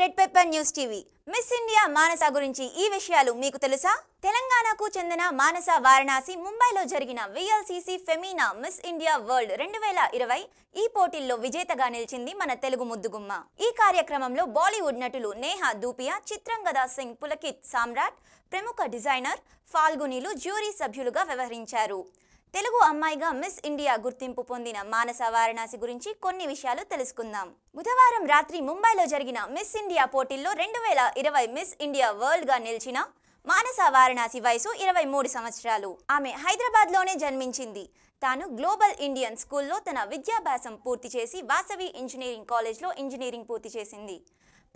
red Pepper News TV Miss India Manasa గురించి ఈ విషయాలు మీకు తెలుసా తెలంగాణకు చెందిన మానస వారణాసి ముంబైలో జరిగిన VLCC Femina Miss India World రెండు వేల ఇరవై ఈ పోటీల్లో విజేతగా నిలిచింది మన తెలుగు ముద్దుగుమ్మ ఈ కార్యక్రమంలో బాలీవుడ్ నటులు నేహా దూపియా చిత్రంగదా సింగ్ పులకిత్ సామ్రాట్ ప్రముఖ డిజైనర్ ఫాల్గునీలు జ్యూరీ సభ్యులుగా వ్యవహరించారు తెలుగు అమ్మాయిగా మిస్ ఇండియా గుర్తింపు పొందిన మానస వారణాసి గురించి కొన్ని విషయాలు తెలుసుకుందాం బుధవారం రాత్రి ముంబైలో జరిగిన మిస్ ఇండియా పోటీల్లో రెండు వేల ఇరవై మిస్ ఇండియా వరల్డ్గా నిలిచిన మానస వారణాసి వయసు ఇరవై మూడు సంవత్సరాలు ఆమె హైదరాబాద్లోనే జన్మించింది తాను గ్లోబల్ ఇండియన్ స్కూల్లో తన విద్యాభ్యాసం పూర్తి చేసి వాసవి ఇంజనీరింగ్ కాలేజ్లో ఇంజనీరింగ్ పూర్తి చేసింది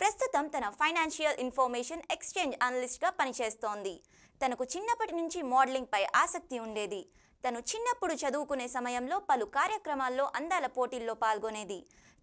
ప్రస్తుతం తన ఫైనాన్షియల్ ఇన్ఫర్మేషన్ ఎక్స్చేంజ్ అనలిస్ట్గా పనిచేస్తోంది తనకు చిన్నప్పటి నుంచి మోడలింగ్పై ఆసక్తి ఉండేది తను చిన్నప్పుడు చదువుకునే సమయంలో పలు కార్యక్రమాల్లో అందాల పోటీల్లో పాల్గొనేది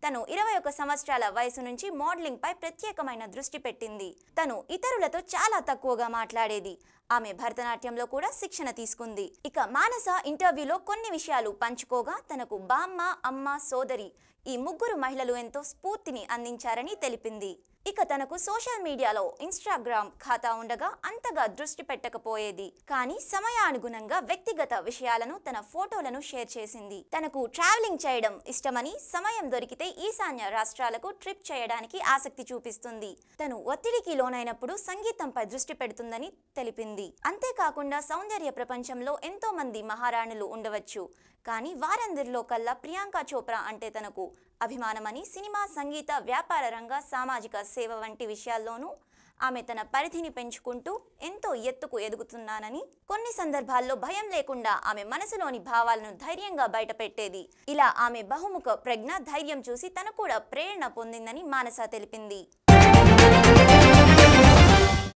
తను ఇరవై ఒక సంవత్సరాల వయసు నుంచి మోడలింగ్ పై ప్రత్యేకమైన దృష్టి పెట్టింది తను ఇతరులతో చాలా తక్కువగా మాట్లాడేది ఆమె భరతనాట్యంలో కూడా శిక్షణ తీసుకుంది ఇక మానస ఇంటర్వ్యూలో కొన్ని విషయాలు పంచుకోగా తనకు బామ్మ అమ్మ సోదరి ఈ ముగ్గురు మహిళలు ఎంతో స్ఫూర్తిని అందించారని తెలిపింది ఇక తనకు సోషల్ మీడియాలో ఇన్స్టాగ్రామ్ ఖాతా ఉండగా అంతగా దృష్టి పెట్టకపోయేది కానీ సమయానుగుణంగా వ్యక్తిగత విషయాలను తన ఫోటోలను షేర్ చేసింది తనకు ట్రావెలింగ్ చేయడం ఇష్టమని సమయం దొరికితే ఈశాన్య రాష్ట్రాలకు ట్రిప్ చేయడానికి ఆసక్తి చూపిస్తుంది తను ఒత్తిడికి లోనైనప్పుడు సంగీతంపై దృష్టి పెడుతుందని తెలిపింది అంతేకాకుండా సౌందర్య ప్రపంచంలో ఎంతో మంది మహారాణులు ఉండవచ్చు కానీ వారందరిలో కల్లా ప్రియాంక చోప్రా అంటే తనకు అభిమానమని సినిమా సంగీత వ్యాపార రంగ సామాజిక సేవ వంటి విషయాల్లోనూ ఆమె తన పరిధిని పెంచుకుంటూ ఎంతో ఎత్తుకు ఎదుగుతున్నానని కొన్ని సందర్భాల్లో భయం లేకుండా ఆమె మనసులోని భావాలను ధైర్యంగా బయటపెట్టేది ఇలా ఆమె బహుముఖ ప్రజ్ఞ ధైర్యం చూసి తను కూడా ప్రేరణ పొందిందని మానస తెలిపింది